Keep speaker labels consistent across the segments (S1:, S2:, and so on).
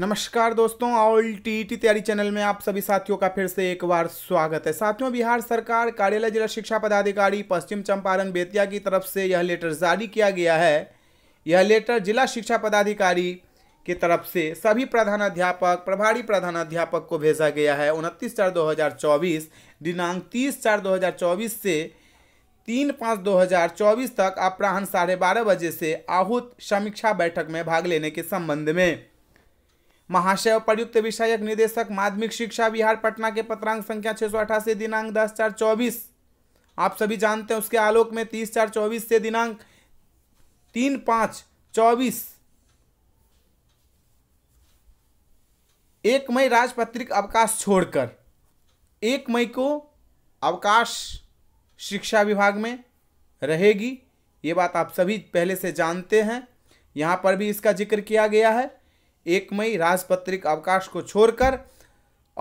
S1: नमस्कार दोस्तों all T T तैयारी चैनल में आप सभी साथियों का फिर से एक बार स्वागत है साथियों बिहार सरकार कार्यालय जिला शिक्षा पदाधिकारी पश्चिम चंपारण बेतिया की तरफ से यह लेटर जारी किया गया है यह लेटर जिला शिक्षा पदाधिकारी की तरफ से सभी प्रधानाध्यापक प्रभारी प्रधानाध्यापक को भेजा गया है उनतीस चार दो हज़ार चौबीस दिनांक तीस चार दो हज़ार चौबीस से तीन पाँच दो हज़ार चौबीस तक अपराह्न साढ़े बारह बजे से आहूत समीक्षा बैठक में भाग लेने के संबंध में महाशय प्रयुक्त विषयक निदेशक माध्यमिक शिक्षा बिहार पटना के पत्रांक संख्या छः सौ अठासी दिनांक दस चार चौबीस आप सभी जानते हैं उसके आलोक में तीस चार चौबीस से दिनांक तीन पाँच चौबीस एक मई राजपत्रिक अवकाश छोड़कर एक मई को अवकाश शिक्षा विभाग में रहेगी ये बात आप सभी पहले से जानते हैं यहाँ पर भी इसका जिक्र किया गया है एक मई राजपत्रिक अवकाश को छोड़कर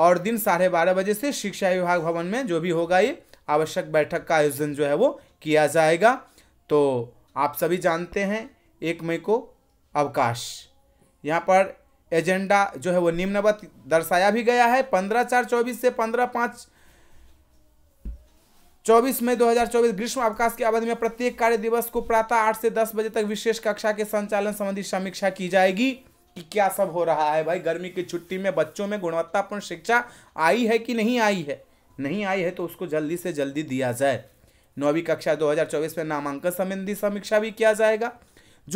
S1: और दिन साढ़े बारह बजे से शिक्षा विभाग भवन में जो भी होगा ये आवश्यक बैठक का आयोजन जो है वो किया जाएगा तो आप सभी जानते हैं एक मई को अवकाश यहाँ पर एजेंडा जो है वो निम्नवत दर्शाया भी गया है पंद्रह चार चौबीस से पंद्रह पाँच चौबीस मई 2024 ग्रीष्म अवकाश की अवधि में प्रत्येक कार्य दिवस को प्रातः आठ से दस बजे तक विशेष कक्षा के संचालन संबंधी समीक्षा की जाएगी कि क्या सब हो रहा है भाई गर्मी की छुट्टी में बच्चों में गुणवत्तापूर्ण शिक्षा आई है कि नहीं आई है नहीं आई है तो उसको जल्दी से जल्दी दिया जाए नौवीं कक्षा 2024 में नामांकन संबंधी समीक्षा भी किया जाएगा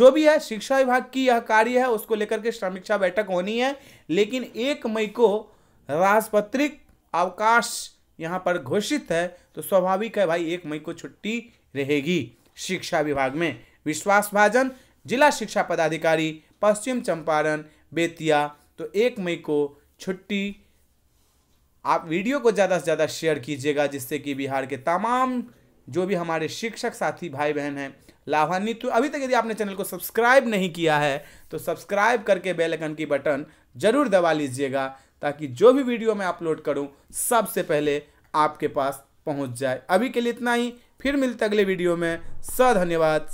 S1: जो भी है शिक्षा विभाग की यह कार्य है उसको लेकर के समीक्षा बैठक होनी है लेकिन एक मई को राजपत्रिक अवकाश यहाँ पर घोषित है तो स्वाभाविक है भाई एक मई को छुट्टी रहेगी शिक्षा विभाग में विश्वास भाजन जिला शिक्षा पदाधिकारी पश्चिम चंपारण बेतिया तो एक मई को छुट्टी आप वीडियो को ज़्यादा से ज़्यादा शेयर कीजिएगा जिससे कि बिहार के तमाम जो भी हमारे शिक्षक साथी भाई बहन हैं लाभान्वित अभी तक यदि आपने चैनल को सब्सक्राइब नहीं किया है तो सब्सक्राइब करके बेल आइकन की बटन जरूर दबा लीजिएगा ताकि जो भी वीडियो मैं अपलोड करूं सबसे पहले आपके पास पहुंच जाए अभी के लिए इतना ही फिर मिलते अगले वीडियो में सधन्यवाद धन्यवाद